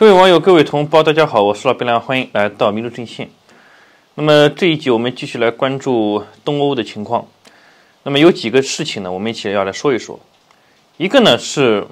各位网友，各位同胞，大家好，我是老白，欢迎来到民族阵线。那么这一集我们继续来关注东欧的情况。那么有几个事情呢，我们一起来要来说一说。一个呢是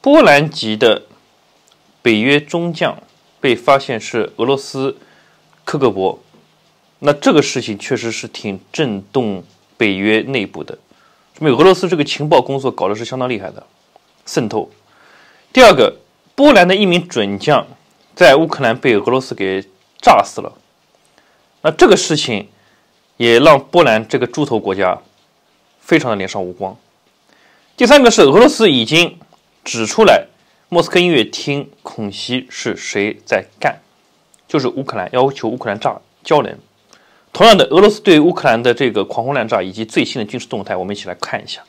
波兰籍的北约中将被发现是俄罗斯科格勃，那这个事情确实是挺震动北约内部的。说明俄罗斯这个情报工作搞的是相当厉害的，渗透。第二个。波兰的一名准将在乌克兰被俄罗斯给炸死了，那这个事情也让波兰这个猪头国家非常的脸上无光。第三个是俄罗斯已经指出来，莫斯科音乐厅恐袭是谁在干，就是乌克兰要求乌克兰炸交人。同样的，俄罗斯对乌克兰的这个狂轰滥炸以及最新的军事动态，我们一起来看一下。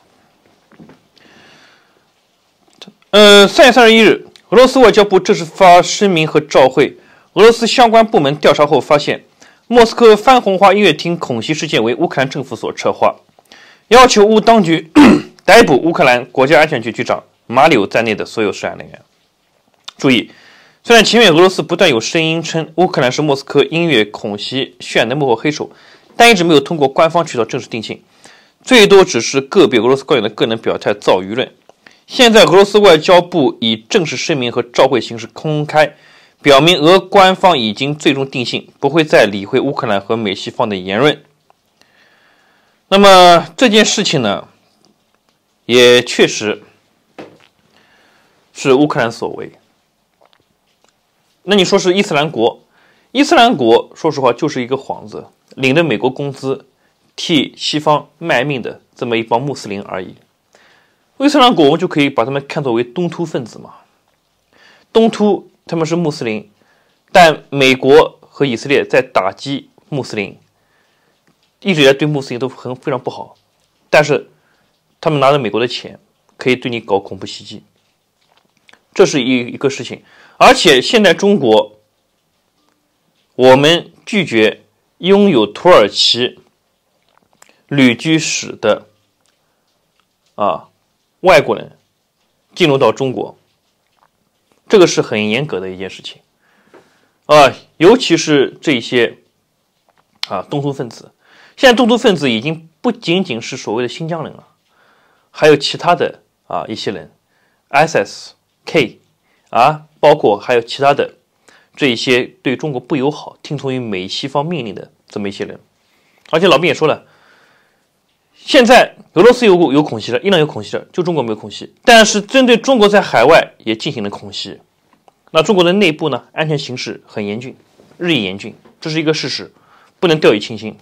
呃，三月三十一日。俄罗斯外交部正式发声明和照会，俄罗斯相关部门调查后发现，莫斯科番红花音乐厅恐袭事件为乌克兰政府所策划，要求乌当局 逮捕乌克兰国家安全局局长马柳在内的所有涉案人员。注意，虽然前面俄罗斯不断有声音称乌克兰是莫斯科音乐恐袭渲染的幕后黑手，但一直没有通过官方渠道正式定性，最多只是个别俄罗斯官员的个人表态造舆论。现在俄罗斯外交部以正式声明和照会形式公开，表明俄官方已经最终定性，不会再理会乌克兰和美西方的言论。那么这件事情呢，也确实是乌克兰所为。那你说是伊斯兰国？伊斯兰国说实话就是一个幌子，领着美国工资，替西方卖命的这么一帮穆斯林而已。伊斯兰国，我们就可以把他们看作为东突分子嘛？东突他们是穆斯林，但美国和以色列在打击穆斯林，一直在对穆斯林都很非常不好。但是他们拿着美国的钱，可以对你搞恐怖袭击，这是一一个事情。而且现在中国，我们拒绝拥有土耳其旅居史的啊。外国人进入到中国，这个是很严格的一件事情，啊，尤其是这些啊东突分子。现在东突分子已经不仅仅是所谓的新疆人了，还有其他的啊一些人 s s k 啊，包括还有其他的这一些对中国不友好、听从于美西方命令的这么一些人。而且老兵也说了。现在俄罗斯有有恐袭了，伊朗有恐袭了，就中国没有恐袭。但是针对中国在海外也进行了恐袭，那中国的内部呢？安全形势很严峻，日益严峻，这是一个事实，不能掉以轻心。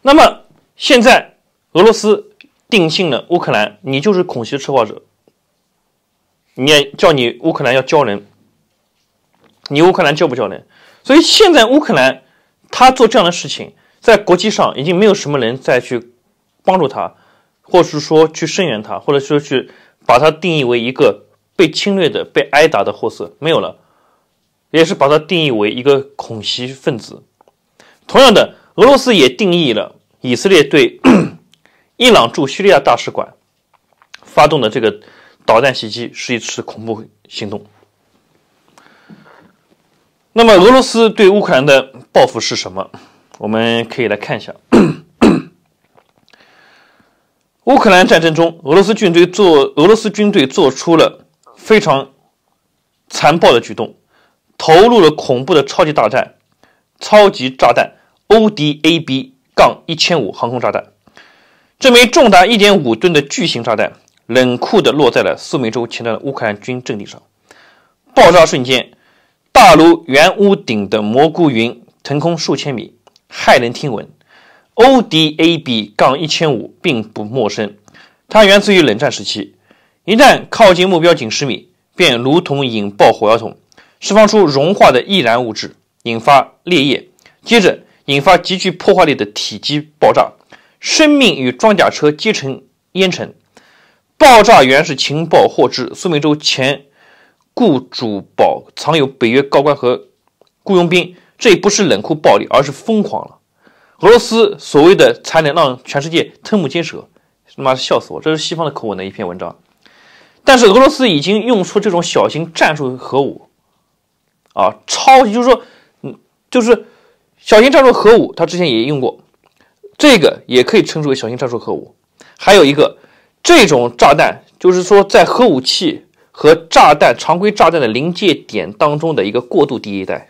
那么现在俄罗斯定性了乌克兰，你就是恐袭的策划者，你也叫你乌克兰要交人，你乌克兰交不交人？所以现在乌克兰他做这样的事情。在国际上，已经没有什么人再去帮助他，或是说去声援他，或者说去把他定义为一个被侵略的、被挨打的货色，没有了，也是把它定义为一个恐袭分子。同样的，俄罗斯也定义了以色列对 伊朗驻叙利亚大使馆发动的这个导弹袭击是一次恐怖行动。那么，俄罗斯对乌克兰的报复是什么？我们可以来看一下，乌克兰战争中，俄罗斯军队做俄罗斯军队做出了非常残暴的举动，投入了恐怖的超级大战、超级炸弹 ODAB 杠一千五航空炸弹。这枚重达一点五吨的巨型炸弹，冷酷的落在了苏梅州前段的乌克兰军阵地上。爆炸瞬间，大楼圆屋顶的蘑菇云腾空数千米。骇人听闻，ODAB-1500 并不陌生，它源自于冷战时期。一旦靠近目标仅十米，便如同引爆火药桶，释放出融化的易燃物质，引发烈焰，接着引发极具破坏力的体积爆炸，生命与装甲车皆成烟尘。爆炸源是情报获知，苏梅州前雇主堡藏有北约高官和雇佣兵。这不是冷酷暴力，而是疯狂了。俄罗斯所谓的才能让全世界瞠目结舌，他妈笑死我！这是西方的口吻的一篇文章。但是俄罗斯已经用出这种小型战术核武啊，超级就是说，嗯，就是小型战术核武，他之前也用过，这个也可以称之为小型战术核武。还有一个这种炸弹，就是说在核武器和炸弹常规炸弹的临界点当中的一个过渡第一代。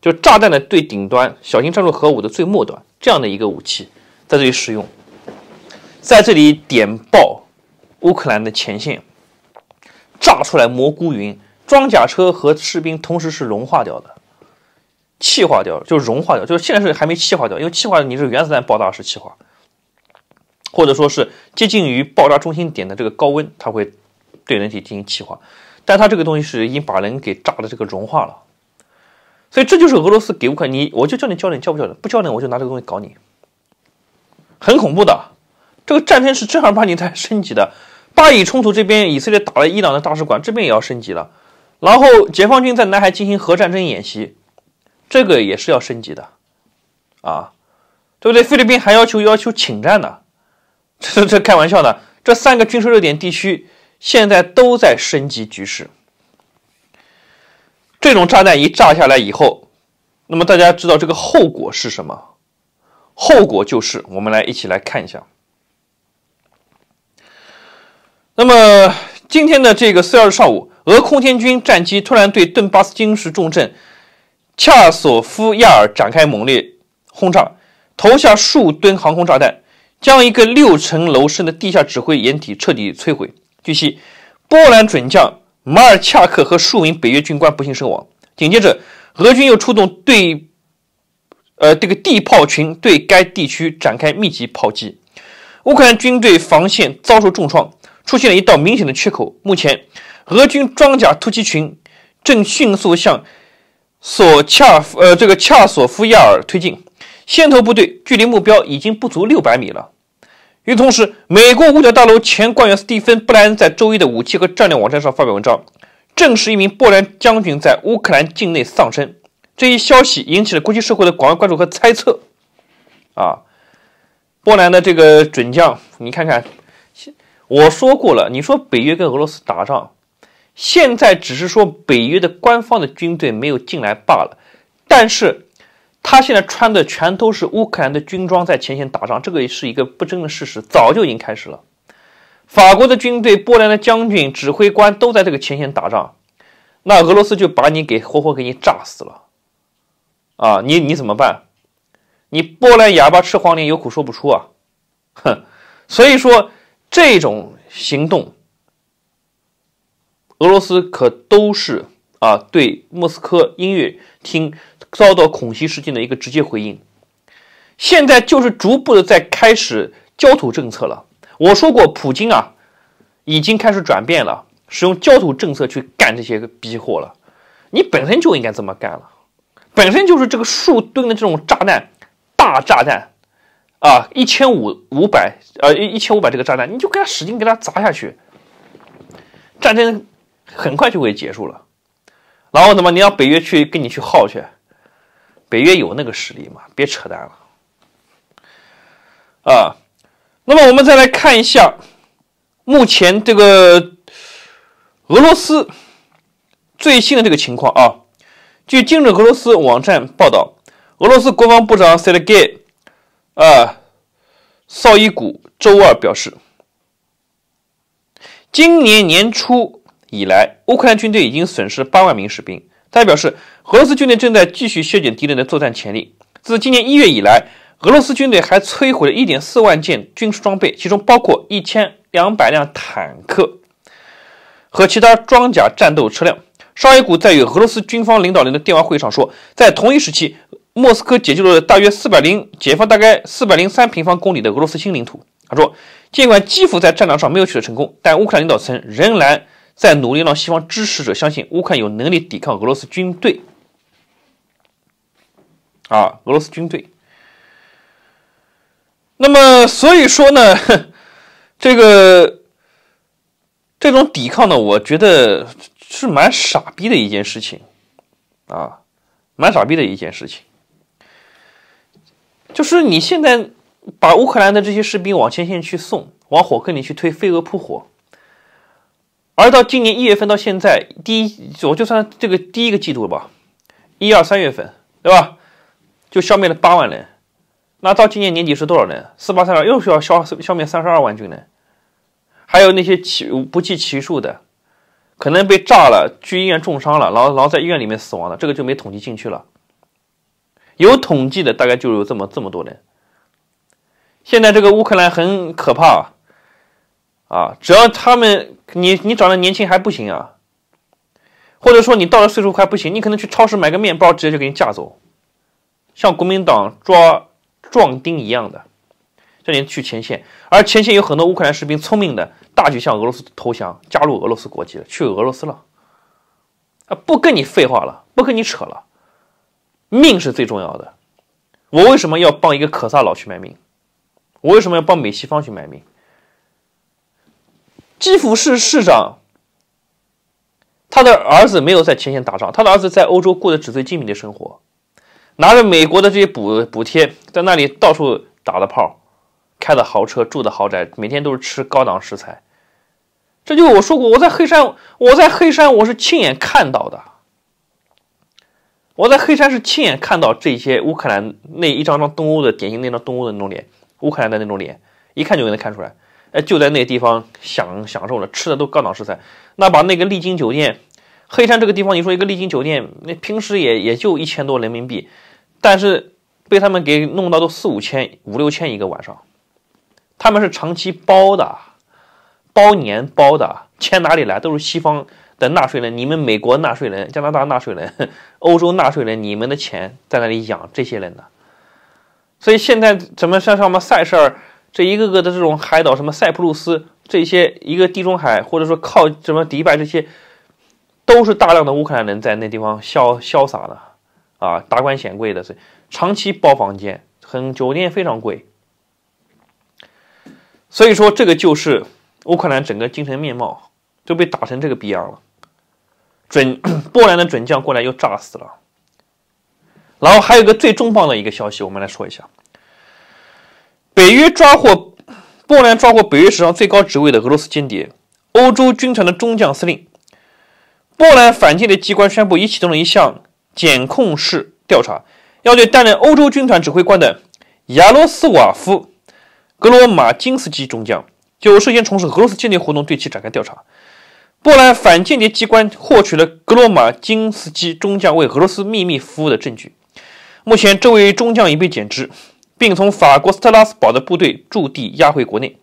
就炸弹的最顶端，小型战术核武的最末端，这样的一个武器在这里使用，在这里点爆乌克兰的前线，炸出来蘑菇云，装甲车和士兵同时是融化掉的，气化掉，就融化掉，就是现在是还没气化掉，因为气化，你是原子弹爆炸时气化，或者说是接近于爆炸中心点的这个高温，它会对人体进行气化，但它这个东西是已经把人给炸的这个融化了。所以这就是俄罗斯给乌克兰，你，我就叫你交，你交不交练，不交练我就拿这个东西搞你，很恐怖的。这个战争是正儿八经在升级的。巴以冲突这边，以色列打了伊朗的大使馆，这边也要升级了。然后解放军在南海进行核战争演习，这个也是要升级的，啊，对不对？菲律宾还要求要求请战呢，这这开玩笑呢？这三个军事热点地区现在都在升级局势。这种炸弹一炸下来以后，那么大家知道这个后果是什么？后果就是我们来一起来看一下。那么今天的这个四月二日上午，俄空天军战机突然对顿巴斯军事重镇恰索夫亚尔展开猛烈轰炸，投下数吨航空炸弹，将一个六层楼深的地下指挥掩体彻底摧毁。据悉，波兰准将。马尔恰克和数名北约军官不幸身亡。紧接着，俄军又出动对，呃，这个地炮群对该地区展开密集炮击，乌克兰军队防线遭受重创，出现了一道明显的缺口。目前，俄军装甲突击群正迅速向索恰夫，呃，这个恰索夫亚尔推进，先头部队距离目标已经不足六百米了。与此同时，美国五角大楼前官员斯蒂芬·布莱恩在周一的武器和战略网站上发表文章，证实一名波兰将军在乌克兰境内丧生。这一消息引起了国际社会的广泛关注和猜测。啊，波兰的这个准将，你看看，我说过了，你说北约跟俄罗斯打仗，现在只是说北约的官方的军队没有进来罢了，但是。他现在穿的全都是乌克兰的军装，在前线打仗，这个是一个不争的事实，早就已经开始了。法国的军队、波兰的将军、指挥官都在这个前线打仗，那俄罗斯就把你给活活给你炸死了，啊，你你怎么办？你波兰哑巴吃黄连，有苦说不出啊，哼！所以说这种行动，俄罗斯可都是啊，对莫斯科音乐厅。遭到恐袭事件的一个直接回应，现在就是逐步的在开始焦土政策了。我说过，普京啊，已经开始转变了，使用焦土政策去干这些逼货了。你本身就应该这么干了，本身就是这个数吨的这种炸弹，大炸弹啊，一千五五百，呃，一一千五百这个炸弹，你就给他使劲给他砸下去，战争很快就会结束了。然后怎么，你让北约去跟你去耗去？北约有那个实力吗？别扯淡了，啊！那么我们再来看一下目前这个俄罗斯最新的这个情况啊。据今日俄罗斯网站报道，俄罗斯国防部长塞列盖，啊，绍伊古周二表示，今年年初以来，乌克兰军队已经损失八万名士兵。他表示，俄罗斯军队正在继续削减敌人的作战潜力。自今年一月以来，俄罗斯军队还摧毁了1.4万件军事装备，其中包括1200辆坦克和其他装甲战斗车辆。绍伊古在与俄罗斯军方领导人的电话会上说，在同一时期，莫斯科解救了大约400、解放大概403平方公里的俄罗斯新领土。他说，尽管基辅在战场上没有取得成功，但乌克兰领导层仍然。在努力让西方支持者相信乌克兰有能力抵抗俄罗斯军队，啊，俄罗斯军队。那么，所以说呢，这个这种抵抗呢，我觉得是蛮傻逼的一件事情，啊，蛮傻逼的一件事情。就是你现在把乌克兰的这些士兵往前线去送，往火坑里去推，飞蛾扑火。而到今年一月份到现在，第一我就算这个第一个季度了吧，一、二、三月份，对吧？就消灭了八万人。那到今年年底是多少人？四八三二，又需要消消灭三十二万军人，还有那些其不计其数的，可能被炸了，去医院重伤了，然后然后在医院里面死亡了，这个就没统计进去了。有统计的大概就有这么这么多人。现在这个乌克兰很可怕。啊，只要他们，你你长得年轻还不行啊，或者说你到了岁数快不行，你可能去超市买个面包直接就给你架走，像国民党抓壮丁一样的，叫你去前线，而前线有很多乌克兰士兵聪明的，大举向俄罗斯投降，加入俄罗斯国籍，了，去俄罗斯了。啊，不跟你废话了，不跟你扯了，命是最重要的。我为什么要帮一个可萨老去买命？我为什么要帮美西方去买命？基辅市市长，他的儿子没有在前线打仗，他的儿子在欧洲过着纸醉金迷的生活，拿着美国的这些补补贴，在那里到处打的炮，开的豪车，住的豪宅，每天都是吃高档食材。这就是我说过，我在黑山，我在黑山，我是亲眼看到的。我在黑山是亲眼看到这些乌克兰那一张张东欧的典型，那张东欧的那种脸，乌克兰的那种脸，一看就能看出来。哎，就在那地方享享受了，吃的都高档食材。那把那个丽晶酒店，黑山这个地方，你说一个丽晶酒店，那平时也也就一千多人民币，但是被他们给弄到都四五千、五六千一个晚上。他们是长期包的，包年包的，钱哪里来？都是西方的纳税人，你们美国纳税人、加拿大纳税人、欧洲纳税人，你们的钱在那里养这些人的。所以现在怎么像什么赛事？这一个个的这种海岛，什么塞浦路斯这些一个地中海，或者说靠什么迪拜这些，都是大量的乌克兰人在那地方潇潇洒的啊，达官显贵的，所以长期包房间，很酒店非常贵。所以说，这个就是乌克兰整个精神面貌都被打成这个逼样了。准 波兰的准将过来又炸死了。然后还有一个最重磅的一个消息，我们来说一下。北约抓获波兰抓获北约史上最高职位的俄罗斯间谍，欧洲军团的中将司令。波兰反间谍机关宣布已启动了一项检控式调查，要对担任欧洲军团指挥官的亚罗斯瓦夫·格罗马金斯基中将就涉嫌从事俄罗斯间谍活动对其展开调查。波兰反间谍机关获取了格罗马金斯基中将为俄罗斯秘密服务的证据，目前这位中将已被减职。并从法国斯特拉斯堡的部队驻地押回国内。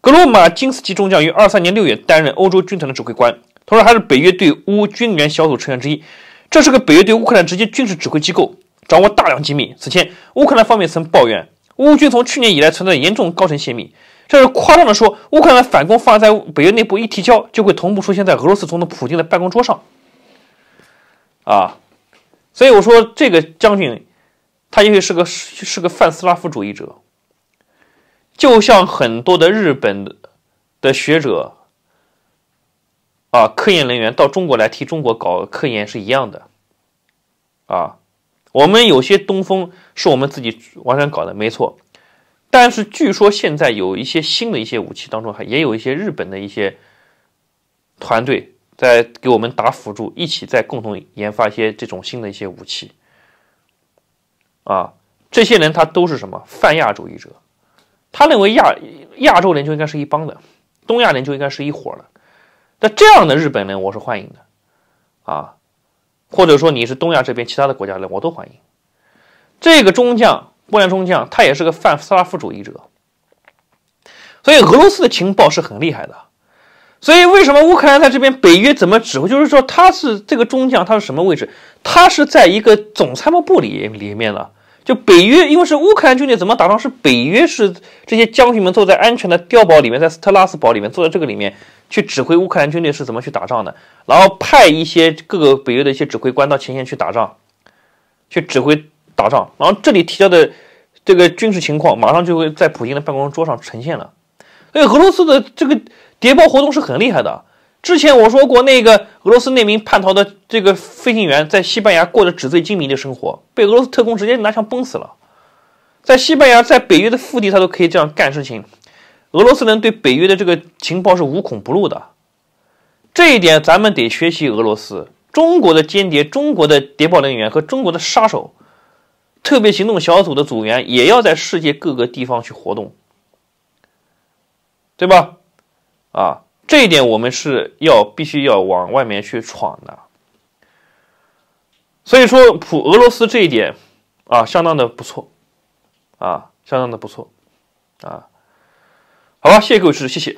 格鲁马金斯基中将于二三年六月担任欧洲军团的指挥官，同时还是北约对乌军援小组成员之一。这是个北约对乌克兰直接军事指挥机构，掌握大量机密。此前，乌克兰方面曾抱怨，乌军从去年以来存在严重高层泄密。这是夸张的说，乌克兰反攻方案在北约内部一提交，就会同步出现在俄罗斯总统普京的办公桌上。啊，所以我说这个将军。他也许是个是个泛斯拉夫主义者，就像很多的日本的的学者啊，科研人员到中国来替中国搞科研是一样的啊。我们有些东风是我们自己完全搞的没错，但是据说现在有一些新的一些武器当中还也有一些日本的一些团队在给我们打辅助，一起在共同研发一些这种新的一些武器。啊，这些人他都是什么泛亚主义者，他认为亚亚洲人就应该是一帮的，东亚人就应该是一伙的。那这样的日本人我是欢迎的，啊，或者说你是东亚这边其他的国家人我都欢迎。这个中将，波兰中将，他也是个泛斯拉夫主义者，所以俄罗斯的情报是很厉害的。所以为什么乌克兰在这边北约怎么指挥，就是说他是这个中将，他是什么位置？他是在一个总参谋部里里面的，就北约，因为是乌克兰军队怎么打仗，是北约是这些将军们坐在安全的碉堡里面，在斯特拉斯堡里面坐在这个里面去指挥乌克兰军队是怎么去打仗的，然后派一些各个北约的一些指挥官到前线去打仗，去指挥打仗，然后这里提交的这个军事情况马上就会在普京的办公桌上呈现了，所以俄罗斯的这个谍报活动是很厉害的。之前我说过，那个俄罗斯那名叛逃的这个飞行员在西班牙过着纸醉金迷的生活，被俄罗斯特工直接拿枪崩死了。在西班牙，在北约的腹地，他都可以这样干事情。俄罗斯人对北约的这个情报是无孔不入的，这一点咱们得学习俄罗斯。中国的间谍、中国的谍报人员和中国的杀手、特别行动小组的组员，也要在世界各个地方去活动，对吧？啊。这一点我们是要必须要往外面去闯的，所以说普俄罗斯这一点，啊，相当的不错，啊，相当的不错，啊，好吧，谢谢各位支持，谢谢。